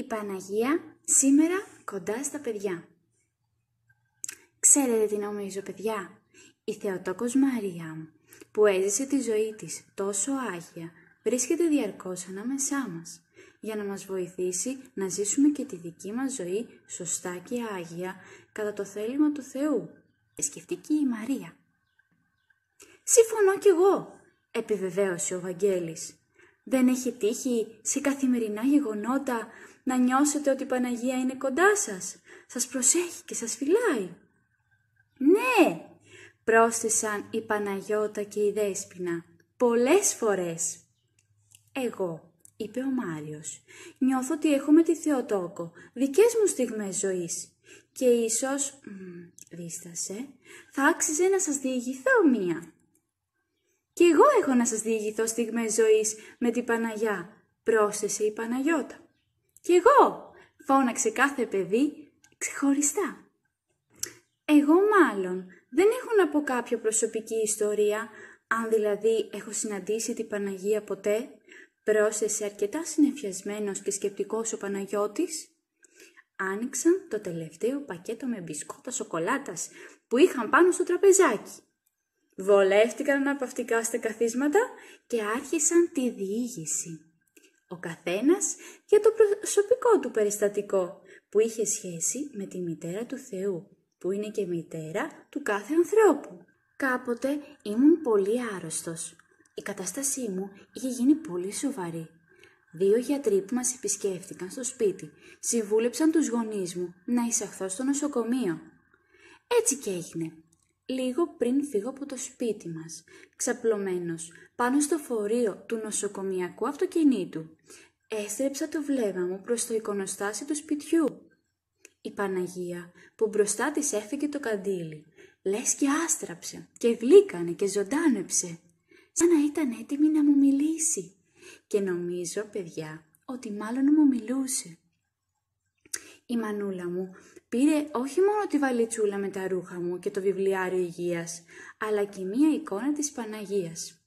Η Παναγία σήμερα κοντά στα παιδιά. Ξέρετε τι νομίζω παιδιά, η Θεοτόκος Μαρία που έζησε τη ζωή της τόσο άγια βρίσκεται διαρκώς ανάμεσά μας για να μας βοηθήσει να ζήσουμε και τη δική μας ζωή σωστά και άγια κατά το θέλημα του Θεού. Σκεφτική η Μαρία. Συμφωνώ κι εγώ, επιβεβαίωσε ο Βαγγέλης. Δεν έχει τύχει σε καθημερινά γεγονότα να νιώσετε ότι η Παναγία είναι κοντά σας, σας προσέχει και σας φυλάει. Ναι, πρόσθεσαν η Παναγιώτα και η Δέσποινα, πολλές φορές. Εγώ, είπε ο Μάριος, νιώθω ότι έχουμε τη Θεοτόκο, δικές μου στιγμές ζωής. Και ίσως, μ, δίστασε, θα άξιζε να σας διηγηθώ μία. «Κι εγώ έχω να σας διηγηθώ στιγμές ζωής με την Παναγιά», πρόσθεσε η Παναγιώτα. «Κι εγώ», φώναξε κάθε παιδί ξεχωριστά. «Εγώ μάλλον δεν έχω να πω κάποια προσωπική ιστορία, αν δηλαδή έχω συναντήσει την Παναγία ποτέ», πρόσθεσε αρκετά συνεφιασμένος και σκεπτικός ο Παναγιώτης. Άνοιξαν το τελευταίο πακέτο με μπισκότα σοκολάτας που είχαν πάνω στο τραπεζάκι Βολεύτηκαν παυτικά στα καθίσματα και άρχισαν τη διήγηση. Ο καθένας για το προσωπικό του περιστατικό που είχε σχέση με τη μητέρα του Θεού, που είναι και μητέρα του κάθε ανθρώπου. Κάποτε ήμουν πολύ άρρωστος. Η κατάστασή μου είχε γίνει πολύ σοβαρή. Δύο γιατροί που μας επισκέφτηκαν στο σπίτι συμβούλεψαν τους γονείς μου να εισαχθώ στο νοσοκομείο. Έτσι και έγινε. Λίγο πριν φύγω από το σπίτι μας, ξαπλωμένος, πάνω στο φορείο του νοσοκομιακού αυτοκινήτου, έστρεψα το βλέμμα μου προς το εικονοστάσι του σπιτιού. Η Παναγία, που μπροστά της έφυγε το καντήλι, λες και άστραψε και γλύκανε και ζωντάνεψε, σαν να ήταν έτοιμη να μου μιλήσει. Και νομίζω, παιδιά, ότι μάλλον μου μιλούσε. Η μανούλα μου πήρε όχι μόνο τη βαλιτσούλα με τα ρούχα μου και το βιβλιάριο υγείας, αλλά και μία εικόνα της Παναγίας.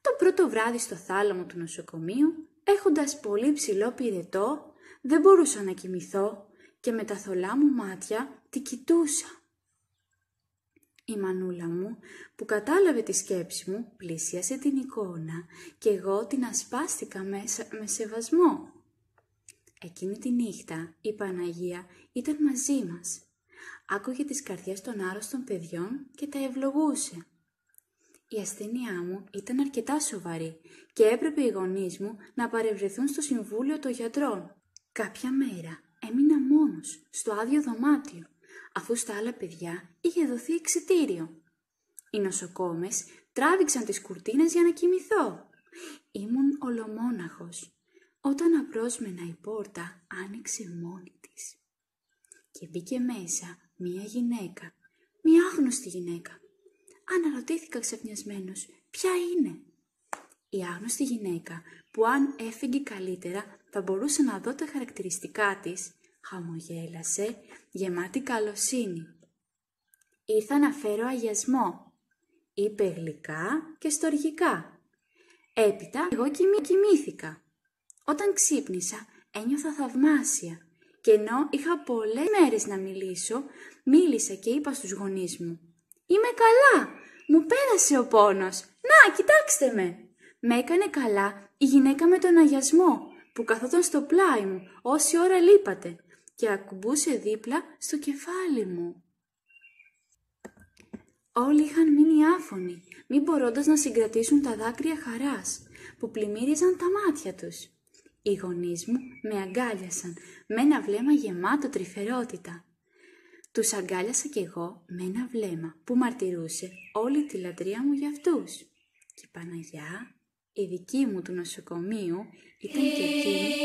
Το πρώτο βράδυ στο θάλαμο του νοσοκομείου, έχοντας πολύ ψηλό πυρετό, δεν μπορούσα να κοιμηθώ και με τα θολά μου μάτια τη κοιτούσα. Η μανούλα μου, που κατάλαβε τη σκέψη μου, πλησίασε την εικόνα και εγώ την ασπάστηκα με σεβασμό. Εκείνη τη νύχτα η Παναγία ήταν μαζί μας. Άκουγε τις καρδιές των άρρωστων παιδιών και τα ευλογούσε. Η ασθένειά μου ήταν αρκετά σοβαρή και έπρεπε οι γονείς μου να παρευρεθούν στο Συμβούλιο των Γιατρών. Κάποια μέρα έμεινα μόνος στο άδειο δωμάτιο, αφού στα άλλα παιδιά είχε δοθεί εξιτήριο. Οι νοσοκόμες τράβηξαν τις κουρτίνες για να κοιμηθώ. Ήμουν ολομόναχος. Όταν απρόσμενα η πόρτα άνοιξε μόνη της και μπήκε μέσα μία γυναίκα, μία άγνωστη γυναίκα. Αναρωτήθηκα ξαφνιασμένος ποια είναι. Η άγνωστη γυναίκα που αν έφυγε καλύτερα θα μπορούσε να δω τα χαρακτηριστικά της, χαμογέλασε, γεμάτη καλοσύνη. Ήρθα να φέρω αγιασμό, είπε γλυκά και στοργικά. Έπειτα εγώ κοιμήθηκα. Όταν ξύπνησα, ένιωθα θαυμάσια και ενώ είχα πολλές μέρες να μιλήσω, μίλησα και είπα στους γονείς μου «Είμαι καλά! Μου πέρασε ο πόνος! Να, κοιτάξτε με!» Με έκανε καλά η γυναίκα με τον αγιασμό που καθόταν στο πλάι μου όση ώρα λείπατε και ακουμπούσε δίπλα στο κεφάλι μου. Όλοι είχαν μείνει άφωνοι, μην μπορώντας να συγκρατήσουν τα δάκρυα χαράς που πλημμύριζαν τα μάτια τους. Οι γονείς μου με αγκάλιασαν με ένα βλέμμα γεμάτο τρυφερότητα. Τους αγκάλιασα κι εγώ με ένα βλέμμα που μαρτυρούσε όλη τη λατρεία μου για αυτούς. Και η Παναγιά, η δική μου του νοσοκομείου, ήταν και εκείνη